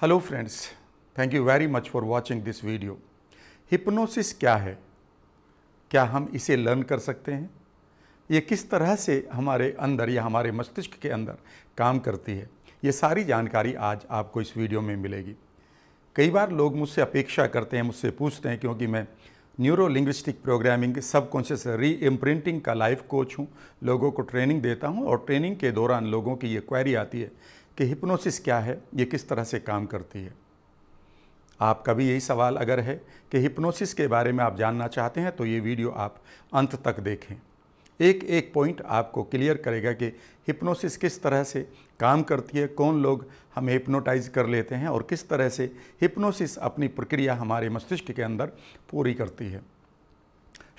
hello friends thank you very much for watching this video hypnosis क्या है क्या हम इसे लर्न कर सकते हैं ये किस तरह से हमारे अंदर या हमारे मस्तिष्क के अंदर काम करती है ये सारी जानकारी आज आपको इस वीडियो में मिलेगी कई बार लोग मुझसे अपेक्षा करते हैं मुझसे पूछते हैं क्योंकि मैं neuro linguistic programming subconscious reimprinting का लाइफ कोच हूँ लोगों को ट्रेनिंग देता हूँ और ट्रेनिंग के दौरान लोगों की ये क्वेरी आती है कि हिप्नोसिस क्या है ये किस तरह से काम करती है आपका भी यही सवाल अगर है कि हिप्नोसिस के बारे में आप जानना चाहते हैं तो ये वीडियो आप अंत तक देखें एक एक पॉइंट आपको क्लियर करेगा कि हिप्नोसिस किस तरह से काम करती है कौन लोग हमें हिप्नोटाइज कर लेते हैं और किस तरह से हिप्नोसिस अपनी प्रक्रिया हमारे मस्तिष्क के अंदर पूरी करती है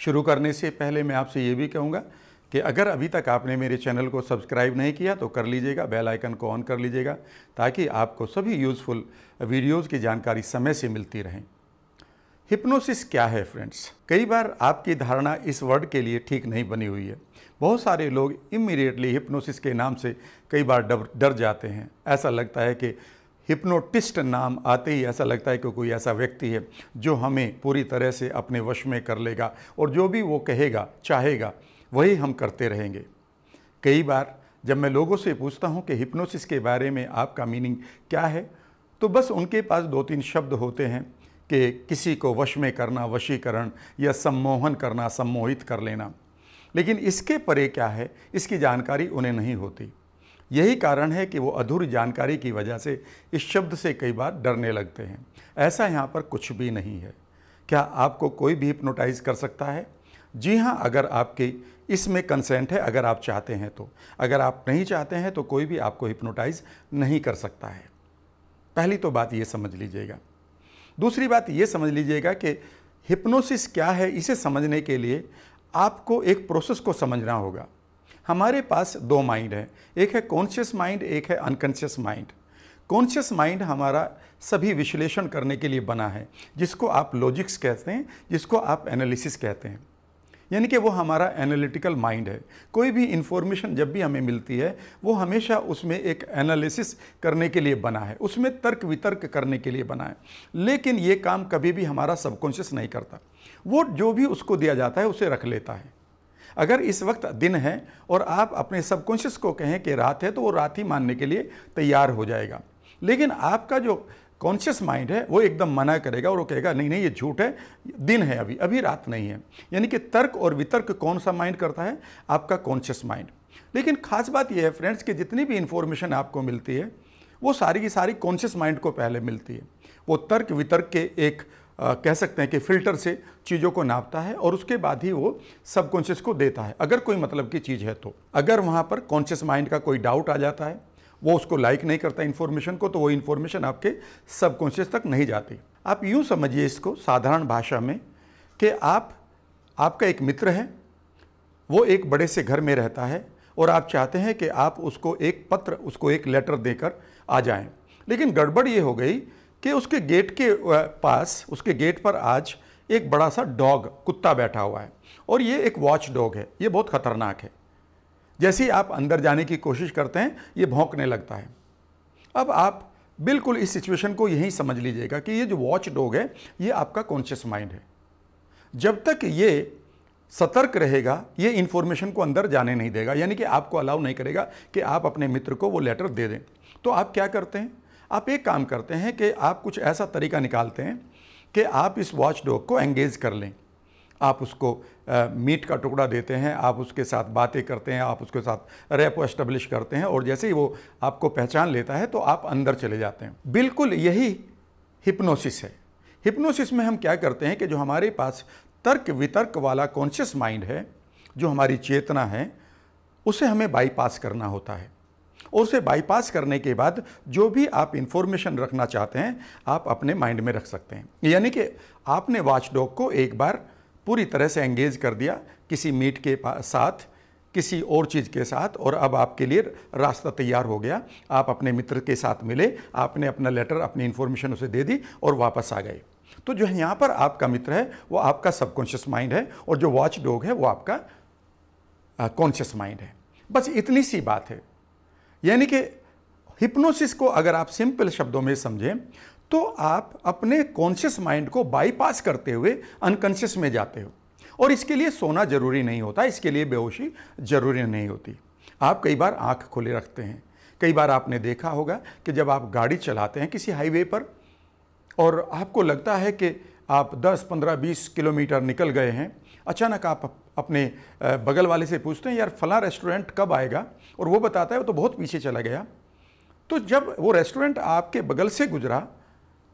शुरू करने से पहले मैं आपसे ये भी कहूँगा कि अगर अभी तक आपने मेरे चैनल को सब्सक्राइब नहीं किया तो कर लीजिएगा बेल आइकन को ऑन कर लीजिएगा ताकि आपको सभी यूज़फुल वीडियोज़ की जानकारी समय से मिलती रहें हिप्नोसिस क्या है फ्रेंड्स कई बार आपकी धारणा इस वर्ड के लिए ठीक नहीं बनी हुई है बहुत सारे लोग इमीडिएटली हिप्नोसिस के नाम से कई बार डर डर जाते हैं ऐसा लगता है कि हिप्नोटिस्ट नाम आते ही ऐसा लगता है कि कोई ऐसा व्यक्ति है जो हमें पूरी तरह से अपने वश में कर लेगा और जो भी वो कहेगा चाहेगा वही हम करते रहेंगे कई बार जब मैं लोगों से पूछता हूँ कि हिप्नोसिस के बारे में आपका मीनिंग क्या है तो बस उनके पास दो तीन शब्द होते हैं कि किसी को वश में करना वशीकरण या सम्मोहन करना सम्मोहित कर लेना लेकिन इसके परे क्या है इसकी जानकारी उन्हें नहीं होती यही कारण है कि वो अधूरी जानकारी की वजह से इस शब्द से कई बार डरने लगते हैं ऐसा यहाँ पर कुछ भी नहीं है क्या आपको कोई भी हिप्नोटाइज कर सकता है जी हाँ अगर आपके इसमें कंसेंट है अगर आप चाहते हैं तो अगर आप नहीं चाहते हैं तो कोई भी आपको हिप्नोटाइज नहीं कर सकता है पहली तो बात ये समझ लीजिएगा दूसरी बात ये समझ लीजिएगा कि हिप्नोसिस क्या है इसे समझने के लिए आपको एक प्रोसेस को समझना होगा हमारे पास दो माइंड है एक है कॉन्शियस माइंड एक है अनकॉन्शियस माइंड कॉन्शियस माइंड हमारा सभी विश्लेषण करने के लिए बना है जिसको आप लॉजिक्स कहते हैं जिसको आप एनालिसिस कहते हैं यानी कि वो हमारा एनालिटिकल माइंड है कोई भी इन्फॉर्मेशन जब भी हमें मिलती है वो हमेशा उसमें एक एनालिसिस करने के लिए बना है उसमें तर्क वितर्क करने के लिए बना है लेकिन ये काम कभी भी हमारा सबकॉन्शियस नहीं करता वो जो भी उसको दिया जाता है उसे रख लेता है अगर इस वक्त दिन है और आप अपने सबकॉन्शियस को कहें कि रात है तो वो रात ही मानने के लिए तैयार हो जाएगा लेकिन आपका जो कॉन्शियस माइंड है वो एकदम मना करेगा और वो कहेगा नहीं नहीं ये झूठ है दिन है अभी अभी रात नहीं है यानी कि तर्क और वितर्क कौन सा माइंड करता है आपका कॉन्शियस माइंड लेकिन खास बात यह है फ्रेंड्स कि जितनी भी इंफॉर्मेशन आपको मिलती है वो सारी की सारी कॉन्शियस माइंड को पहले मिलती है वो तर्क वितर्क के एक आ, कह सकते हैं कि फिल्टर से चीज़ों को नापता है और उसके बाद ही वो सबकॉन्शियस को देता है अगर कोई मतलब की चीज़ है तो अगर वहाँ पर कॉन्शियस माइंड का कोई डाउट आ जाता है वो उसको लाइक नहीं करता इन्फॉर्मेशन को तो वो इन्फॉर्मेशन आपके सबकॉन्शियस तक नहीं जाती आप यूँ समझिए इसको साधारण भाषा में कि आप आपका एक मित्र है वो एक बड़े से घर में रहता है और आप चाहते हैं कि आप उसको एक पत्र उसको एक लेटर देकर आ जाएं लेकिन गड़बड़ ये हो गई कि उसके गेट के पास उसके गेट पर आज एक बड़ा सा डॉग कुत्ता बैठा हुआ है और ये एक वॉच डॉग है ये बहुत ख़तरनाक है जैसे ही आप अंदर जाने की कोशिश करते हैं ये भौंकने लगता है अब आप बिल्कुल इस सिचुएशन को यहीं समझ लीजिएगा कि ये जो वॉच डॉग है ये आपका कॉन्शियस माइंड है जब तक ये सतर्क रहेगा ये इन्फॉर्मेशन को अंदर जाने नहीं देगा यानी कि आपको अलाउ नहीं करेगा कि आप अपने मित्र को वो लेटर दे दें तो आप क्या करते हैं आप एक काम करते हैं कि आप कुछ ऐसा तरीका निकालते हैं कि आप इस वॉच डॉग को एंगेज कर लें आप उसको मीट का टुकड़ा देते हैं आप उसके साथ बातें करते हैं आप उसके साथ रैपो एस्टेब्लिश करते हैं और जैसे ही वो आपको पहचान लेता है तो आप अंदर चले जाते हैं बिल्कुल यही हिप्नोसिस है हिप्नोसिस में हम क्या करते हैं कि जो हमारे पास तर्क वितर्क वाला कॉन्शियस माइंड है जो हमारी चेतना है उसे हमें बाईपास करना होता है और उसे बाईपास करने के बाद जो भी आप इंफॉर्मेशन रखना चाहते हैं आप अपने माइंड में रख सकते हैं यानी कि आपने वॉच डॉग को एक बार पूरी तरह से एंगेज कर दिया किसी मीट के साथ किसी और चीज़ के साथ और अब आपके लिए रास्ता तैयार हो गया आप अपने मित्र के साथ मिले आपने अपना लेटर अपनी इन्फॉर्मेशन उसे दे दी और वापस आ गए तो जो यहाँ पर आपका मित्र है वो आपका सबकॉन्शियस माइंड है और जो वॉच डॉग है वो आपका कॉन्शियस माइंड है बस इतनी सी बात है यानी कि हिप्नोसिस को अगर आप सिंपल शब्दों में समझें तो आप अपने कॉन्शियस माइंड को बाईपास करते हुए अनकॉन्शियस में जाते हो और इसके लिए सोना जरूरी नहीं होता इसके लिए बेहोशी जरूरी नहीं होती आप कई बार आँख खुले रखते हैं कई बार आपने देखा होगा कि जब आप गाड़ी चलाते हैं किसी हाईवे पर और आपको लगता है कि आप 10, 15, 20 किलोमीटर निकल गए हैं अचानक आप अपने बगल वाले से पूछते हैं यार फला रेस्टोरेंट कब आएगा और वो बताता है वो तो बहुत पीछे चला गया तो जब वो रेस्टोरेंट आपके बगल से गुजरा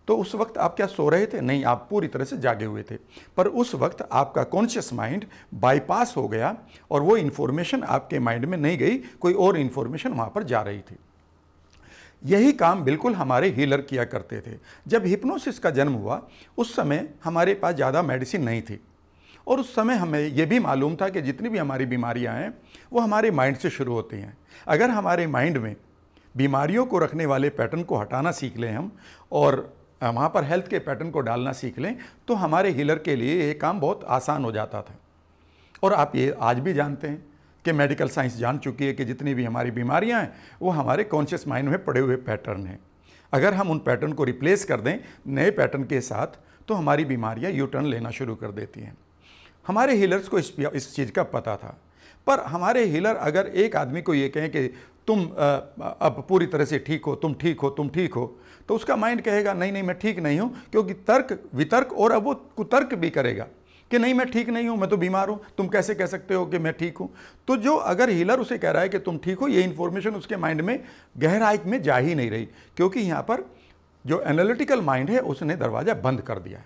तो उस वक्त आप क्या सो रहे थे नहीं आप पूरी तरह से जागे हुए थे पर उस वक्त आपका कॉन्शियस माइंड बाईपास हो गया और वो इन्फॉर्मेशन आपके माइंड में नहीं गई कोई और इन्फॉर्मेशन वहाँ पर जा रही थी यही काम बिल्कुल हमारे हीलर किया करते थे जब हिप्नोसिस का जन्म हुआ उस समय हमारे पास ज़्यादा मेडिसिन नहीं थी और उस समय हमें यह भी मालूम था कि जितनी भी हमारी बीमारियां हैं वो हमारे माइंड से शुरू होती हैं अगर हमारे माइंड में बीमारियों को रखने वाले पैटर्न को हटाना सीख लें हम और वहाँ पर हेल्थ के पैटर्न को डालना सीख लें तो हमारे हीलर के लिए ये काम बहुत आसान हो जाता था और आप ये आज भी जानते हैं कि मेडिकल साइंस जान चुकी है कि जितनी भी हमारी बीमारियाँ हैं वो हमारे कॉन्शियस माइंड में पड़े हुए पैटर्न हैं अगर हम उन पैटर्न को रिप्लेस कर दें नए पैटर्न के साथ तो हमारी बीमारियाँ यू टर्न लेना शुरू कर देती हैं हमारे हीलर्स को इस इस चीज़ का पता था पर हमारे हीलर अगर एक आदमी को ये कहें कि तुम अब पूरी तरह से ठीक हो तुम ठीक हो तुम ठीक हो तो उसका माइंड कहेगा नहीं नहीं मैं ठीक नहीं हूँ क्योंकि तर्क वितर्क और अब वो कुतर्क भी करेगा कि नहीं मैं ठीक नहीं हूँ मैं तो बीमार हूँ तुम कैसे कह सकते हो कि मैं ठीक हूँ तो जो अगर हीलर उसे कह रहा है कि तुम ठीक हो ये इन्फॉर्मेशन उसके माइंड में गहराई में जा ही नहीं रही क्योंकि यहाँ पर जो एनालिटिकल माइंड है उसने दरवाज़ा बंद कर दिया है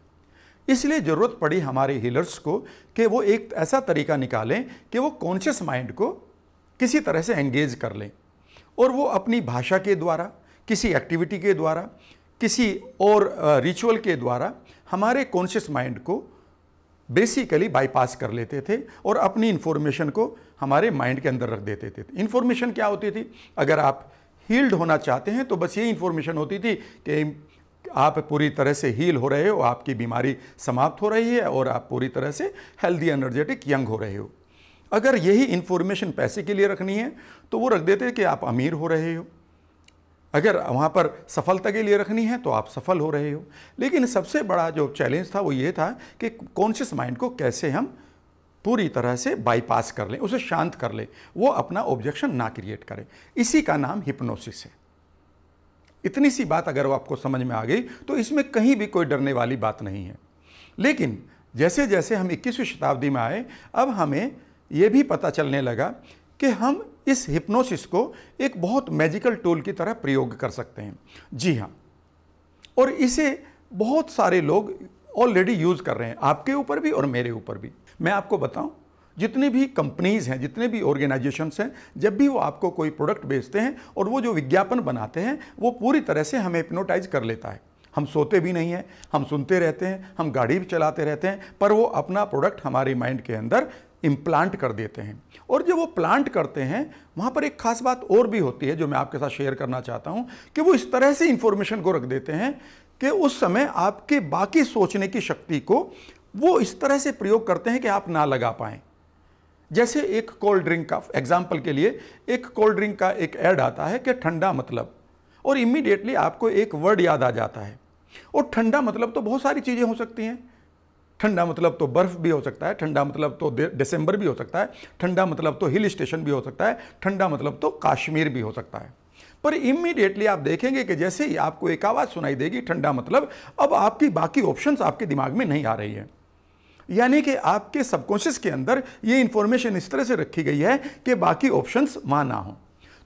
इसलिए ज़रूरत पड़ी हमारे हीलर्स को कि वो एक ऐसा तरीका निकालें कि वो कॉन्शियस माइंड को किसी तरह से एंगेज कर लें और वो अपनी भाषा के द्वारा किसी एक्टिविटी के द्वारा किसी और रिचुअल के द्वारा हमारे कॉन्शियस माइंड को बेसिकली बाईपास कर लेते थे और अपनी इन्फॉर्मेशन को हमारे माइंड के अंदर रख देते थे इन्फॉर्मेशन क्या होती थी अगर आप हील्ड होना चाहते हैं तो बस ये इन्फॉर्मेशन होती थी कि आप पूरी तरह से हील हो रहे हो आपकी बीमारी समाप्त हो रही है और आप पूरी तरह से हेल्दी एनर्जेटिक यंग हो रहे हो अगर यही इन्फॉर्मेशन पैसे के लिए रखनी है तो वो रख देते हैं कि आप अमीर हो रहे हो अगर वहाँ पर सफलता के लिए रखनी है तो आप सफल हो रहे हो लेकिन सबसे बड़ा जो चैलेंज था वो ये था कि कॉन्शियस माइंड को कैसे हम पूरी तरह से बाईपास कर लें उसे शांत कर लें वो अपना ऑब्जेक्शन ना क्रिएट करें इसी का नाम हिप्नोसिस है इतनी सी बात अगर वो आपको समझ में आ गई तो इसमें कहीं भी कोई डरने वाली बात नहीं है लेकिन जैसे जैसे हम इक्कीसवीं शताब्दी में आए अब हमें ये भी पता चलने लगा कि हम इस हिप्नोसिस को एक बहुत मैजिकल टूल की तरह प्रयोग कर सकते हैं जी हाँ और इसे बहुत सारे लोग ऑलरेडी यूज़ कर रहे हैं आपके ऊपर भी और मेरे ऊपर भी मैं आपको बताऊं जितनी भी कंपनीज़ हैं जितने भी ऑर्गेनाइजेशंस हैं जब भी वो आपको कोई प्रोडक्ट बेचते हैं और वो जो विज्ञापन बनाते हैं वो पूरी तरह से हमें हिप्नोटाइज कर लेता है हम सोते भी नहीं हैं हम सुनते रहते हैं हम गाड़ी भी चलाते रहते हैं पर वो अपना प्रोडक्ट हमारे माइंड के अंदर इम्प्लांट कर देते हैं और जब वो प्लांट करते हैं वहाँ पर एक खास बात और भी होती है जो मैं आपके साथ शेयर करना चाहता हूँ कि वो इस तरह से इन्फॉर्मेशन को रख देते हैं कि उस समय आपके बाकी सोचने की शक्ति को वो इस तरह से प्रयोग करते हैं कि आप ना लगा पाएँ जैसे एक कोल्ड ड्रिंक का एग्जाम्पल के लिए एक कोल्ड ड्रिंक का एक ऐड आता है कि ठंडा मतलब और इमीडिएटली आपको एक वर्ड याद आ जाता है और ठंडा मतलब तो बहुत सारी चीज़ें हो सकती हैं ठंडा मतलब तो बर्फ़ भी हो सकता है ठंडा मतलब तो दिसंबर भी हो सकता है ठंडा मतलब तो हिल स्टेशन भी हो सकता है ठंडा मतलब तो कश्मीर भी हो सकता है पर इमीडिएटली आप देखेंगे कि जैसे ही आपको एक आवाज़ सुनाई देगी ठंडा मतलब अब आपकी बाकी ऑप्शंस आपके दिमाग में नहीं आ रही है यानी कि आपके सबकॉन्शियस के अंदर ये इन्फॉर्मेशन इस तरह से रखी गई है कि बाकी ऑप्शंस वहाँ ना हों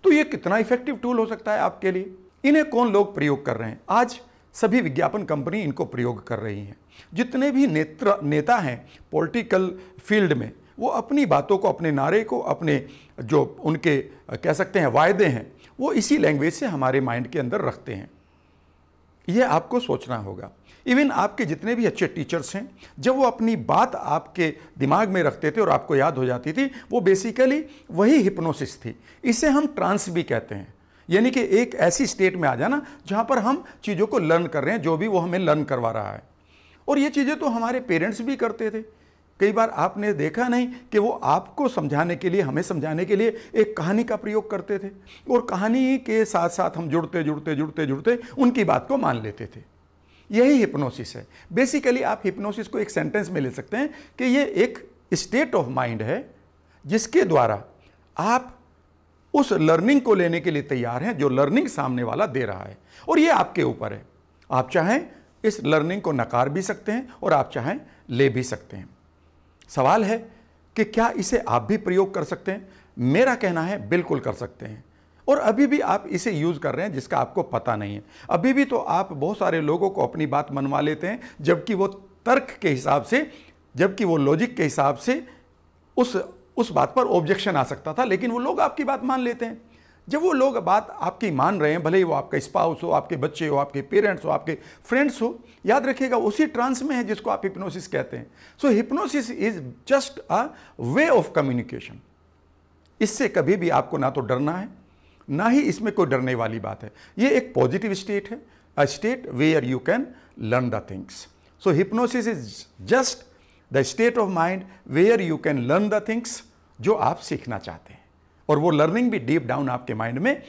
तो ये कितना इफेक्टिव टूल हो सकता है आपके लिए इन्हें कौन लोग प्रयोग कर रहे हैं आज सभी विज्ञापन कंपनी इनको प्रयोग कर रही हैं जितने भी नेत्र नेता हैं पॉलिटिकल फील्ड में वो अपनी बातों को अपने नारे को अपने जो उनके कह सकते हैं वायदे हैं वो इसी लैंग्वेज से हमारे माइंड के अंदर रखते हैं ये आपको सोचना होगा इवन आपके जितने भी अच्छे टीचर्स हैं जब वो अपनी बात आपके दिमाग में रखते थे और आपको याद हो जाती थी वो बेसिकली वही हिप्नोसिस थी इसे हम ट्रांस भी कहते हैं यानी कि एक ऐसी स्टेट में आ जाना जहाँ पर हम चीज़ों को लर्न कर रहे हैं जो भी वो हमें लर्न करवा रहा है और ये चीज़ें तो हमारे पेरेंट्स भी करते थे कई बार आपने देखा नहीं कि वो आपको समझाने के लिए हमें समझाने के लिए एक कहानी का प्रयोग करते थे और कहानी के साथ साथ हम जुड़ते जुड़ते जुड़ते जुड़ते उनकी बात को मान लेते थे यही हिप्नोसिस है बेसिकली आप हिप्नोसिस को एक सेंटेंस में ले सकते हैं कि ये एक स्टेट ऑफ माइंड है जिसके द्वारा आप उस लर्निंग को लेने के लिए तैयार हैं जो लर्निंग सामने वाला दे रहा है और ये आपके ऊपर है आप चाहें इस लर्निंग को नकार भी सकते हैं और आप चाहें ले भी सकते हैं सवाल है कि क्या इसे आप भी प्रयोग कर सकते हैं मेरा कहना है बिल्कुल कर सकते हैं और अभी भी आप इसे यूज़ कर रहे हैं जिसका आपको पता नहीं है अभी भी तो आप बहुत सारे लोगों को अपनी बात मनवा लेते हैं जबकि वो तर्क के हिसाब से जबकि वो लॉजिक के हिसाब से उस उस बात पर ऑब्जेक्शन आ सकता था लेकिन वो लोग आपकी बात मान लेते हैं जब वो लोग बात आपकी मान रहे हैं भले ही वो आपका स्पाउस हो आपके बच्चे हो आपके पेरेंट्स हो आपके फ्रेंड्स हो याद रखिएगा उसी ट्रांस में है जिसको आप हिप्नोसिस कहते हैं so hypnosis is just a way of communication इससे कभी भी आपको ना तो डरना है ना ही इसमें कोई डरने वाली बात है ये एक पॉजिटिव स्टेट है a state where you can learn the things so hypnosis is just the state of mind where you can learn the things जो आप सीखना चाहते हैं और वो लर्निंग भी डीप डाउन आपके माइंड में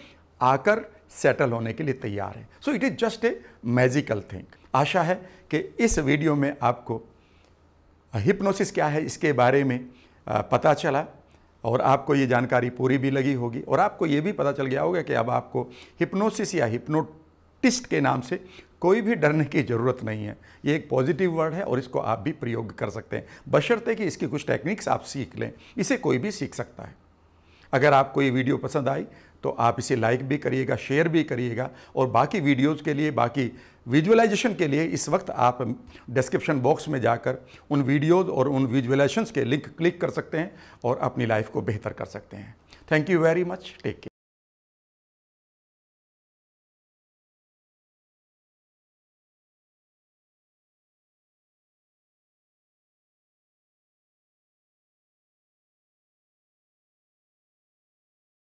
आकर सेटल होने के लिए तैयार है so it is just a magical thing आशा है कि इस वीडियो में आपको हिप्नोसिस क्या है इसके बारे में पता चला और आपको ये जानकारी पूरी भी लगी होगी और आपको ये भी पता चल गया होगा कि अब आपको हिप्नोसिस या हिप्नोटिस्ट के नाम से कोई भी डरने की ज़रूरत नहीं है ये एक पॉजिटिव वर्ड है और इसको आप भी प्रयोग कर सकते हैं बशर्ते कि इसकी कुछ टेक्निक्स आप सीख लें इसे कोई भी सीख सकता है अगर आपको ये वीडियो पसंद आई तो आप इसे लाइक भी करिएगा शेयर भी करिएगा और बाकी वीडियोस के लिए बाकी विजुअलाइजेशन के लिए इस वक्त आप डिस्क्रिप्शन बॉक्स में जाकर उन वीडियोस और उन विजुअलाइजेशंस के लिंक क्लिक कर सकते हैं और अपनी लाइफ को बेहतर कर सकते हैं thank you very much take care